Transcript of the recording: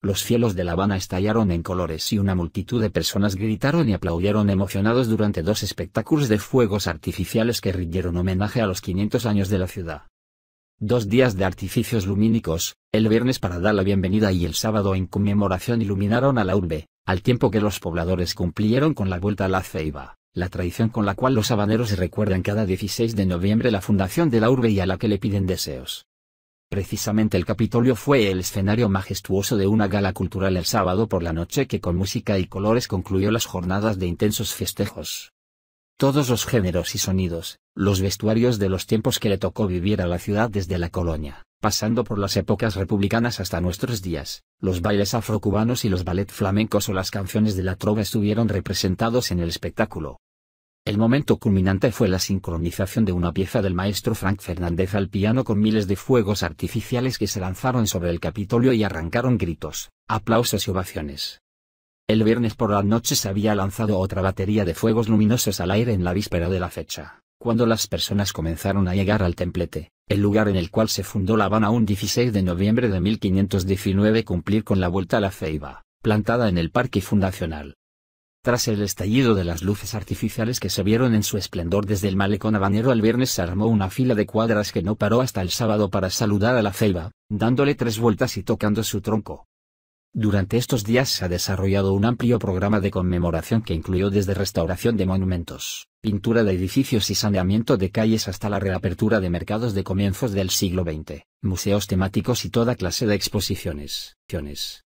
Los cielos de La Habana estallaron en colores y una multitud de personas gritaron y aplaudieron emocionados durante dos espectáculos de fuegos artificiales que rindieron homenaje a los 500 años de la ciudad. Dos días de artificios lumínicos, el viernes para dar la bienvenida y el sábado en conmemoración iluminaron a la urbe, al tiempo que los pobladores cumplieron con la vuelta a la ceiba, la tradición con la cual los habaneros recuerdan cada 16 de noviembre la fundación de la urbe y a la que le piden deseos. Precisamente el Capitolio fue el escenario majestuoso de una gala cultural el sábado por la noche que con música y colores concluyó las jornadas de intensos festejos. Todos los géneros y sonidos, los vestuarios de los tiempos que le tocó vivir a la ciudad desde la colonia, pasando por las épocas republicanas hasta nuestros días, los bailes afrocubanos y los ballet flamencos o las canciones de la trova estuvieron representados en el espectáculo. El momento culminante fue la sincronización de una pieza del maestro Frank Fernández al piano con miles de fuegos artificiales que se lanzaron sobre el Capitolio y arrancaron gritos, aplausos y ovaciones. El viernes por la noche se había lanzado otra batería de fuegos luminosos al aire en la víspera de la fecha, cuando las personas comenzaron a llegar al templete, el lugar en el cual se fundó La Habana un 16 de noviembre de 1519 cumplir con la vuelta a la ceiba, plantada en el parque fundacional, tras el estallido de las luces artificiales que se vieron en su esplendor desde el malecón habanero el viernes se armó una fila de cuadras que no paró hasta el sábado para saludar a la ceiba, dándole tres vueltas y tocando su tronco. Durante estos días se ha desarrollado un amplio programa de conmemoración que incluyó desde restauración de monumentos, pintura de edificios y saneamiento de calles hasta la reapertura de mercados de comienzos del siglo XX, museos temáticos y toda clase de exposiciones.